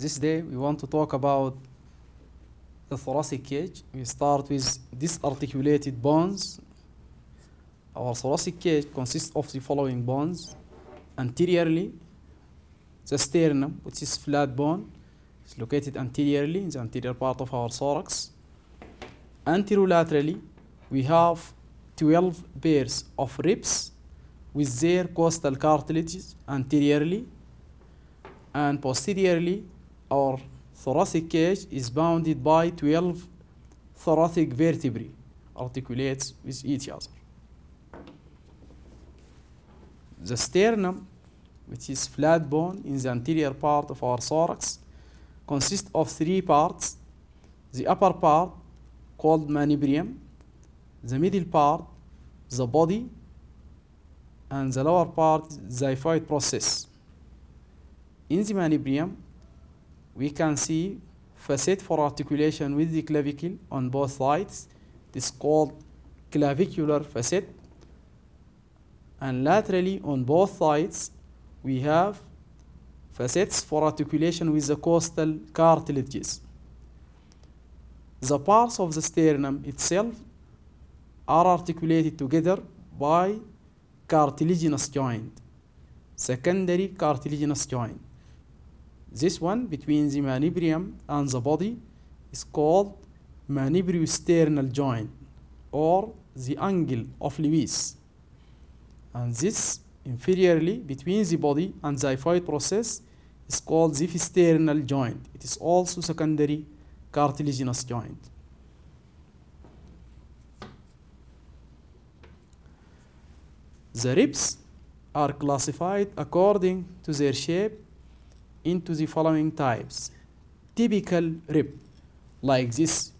This day we want to talk about the thoracic cage. We start with disarticulated bones. Our thoracic cage consists of the following bones. Anteriorly, the sternum, which is flat bone, is located anteriorly in the anterior part of our thorax. Anterolaterally, we have 12 pairs of ribs with their costal cartilages anteriorly and posteriorly our thoracic cage is bounded by 12 thoracic vertebrae articulates with each other. The sternum, which is flat bone in the anterior part of our thorax, consists of three parts. The upper part, called manubrium, the middle part, the body, and the lower part, the xiphoid process. In the manubrium, we can see facet for articulation with the clavicle on both sides. This is called clavicular facet. And laterally on both sides, we have facets for articulation with the costal cartilages. The parts of the sternum itself are articulated together by cartilaginous joint, secondary cartilaginous joint. This one between the manubrium and the body is called manubriosternal joint or the angle of Lewis. And this inferiorly between the body and the xiphoid process is called the fisternal joint. It is also secondary cartilaginous joint. The ribs are classified according to their shape into the following types typical rib like this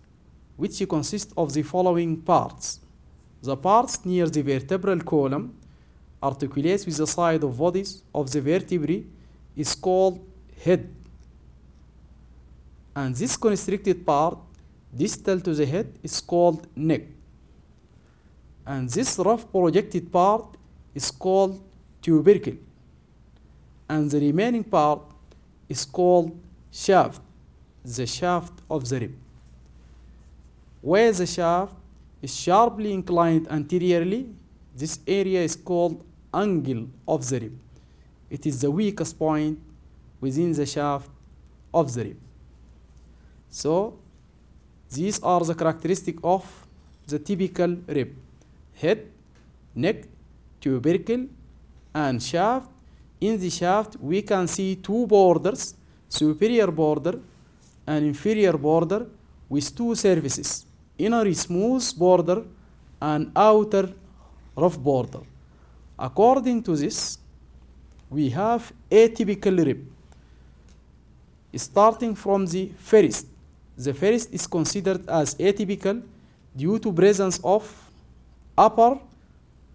which consists of the following parts the parts near the vertebral column articulates with the side of bodies of the vertebrae is called head and this constricted part distal to the head is called neck and this rough projected part is called tubercle and the remaining part is called shaft, the shaft of the rib. Where the shaft is sharply inclined anteriorly, this area is called angle of the rib. It is the weakest point within the shaft of the rib. So these are the characteristic of the typical rib. Head, neck, tubercle, and shaft in the shaft we can see two borders, superior border and inferior border with two surfaces, inner smooth border and outer rough border. According to this, we have a typical rib. Starting from the first, the first is considered as atypical due to presence of upper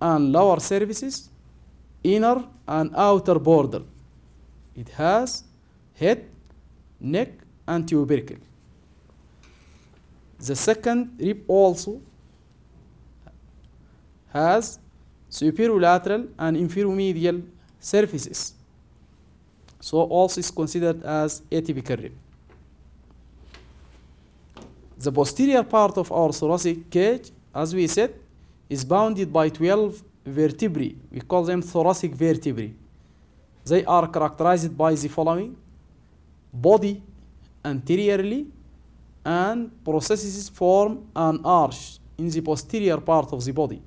and lower surfaces inner and outer border. It has head, neck, and tubercle. The second rib also has superolateral and inferior surfaces. So also is considered as atypical rib. The posterior part of our thoracic cage, as we said, is bounded by 12 vertebrae. We call them thoracic vertebrae. They are characterized by the following body anteriorly and processes form an arch in the posterior part of the body.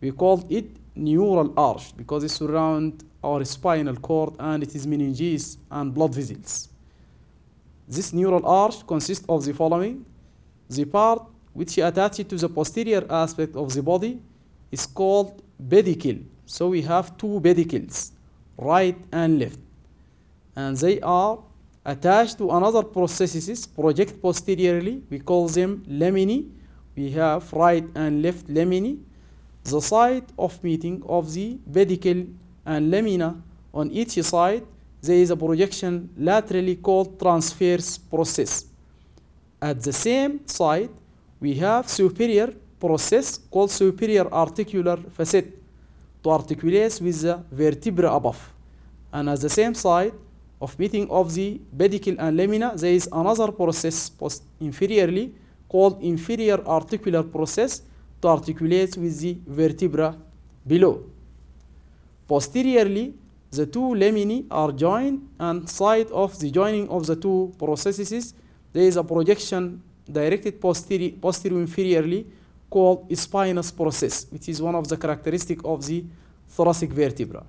We call it neural arch because it surrounds our spinal cord and it is meninges and blood vessels. This neural arch consists of the following. The part which is attached to the posterior aspect of the body is called pedicle. So we have two pedicles, right and left. And they are attached to another processes project posteriorly. We call them laminae. We have right and left laminae. The site of meeting of the pedicle and lamina on each side, there is a projection laterally called transverse process. At the same site, we have superior process called superior articular facet to articulate with the vertebra above. And at the same side of meeting of the pedicle and lamina, there is another process post inferiorly called inferior articular process to articulate with the vertebra below. Posteriorly, the two laminae are joined and side of the joining of the two processes, there is a projection directed posteri posterior inferiorly called spinous process, which is one of the characteristic of the thoracic vertebra.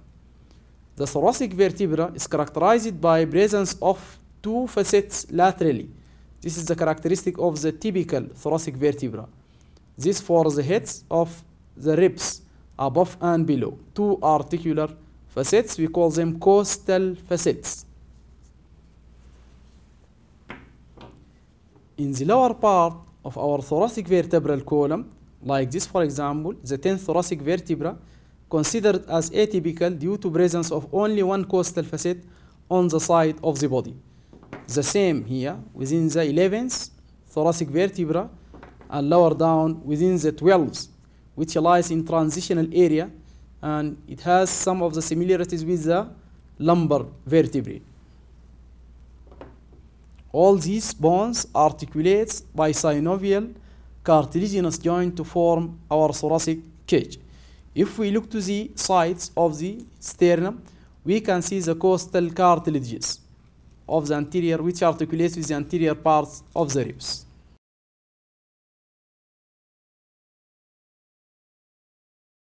The thoracic vertebra is characterized by presence of two facets laterally. This is the characteristic of the typical thoracic vertebra. This for the heads of the ribs above and below. Two articular facets, we call them costal facets. In the lower part of our thoracic vertebral column, like this for example, the 10th thoracic vertebra, considered as atypical due to presence of only one costal facet on the side of the body. The same here within the 11th thoracic vertebra and lower down within the 12th, which lies in transitional area and it has some of the similarities with the lumbar vertebrae. All these bones articulate by synovial cartilaginous joint to form our thoracic cage. If we look to the sides of the sternum, we can see the costal cartilages of the anterior which articulates with the anterior parts of the ribs.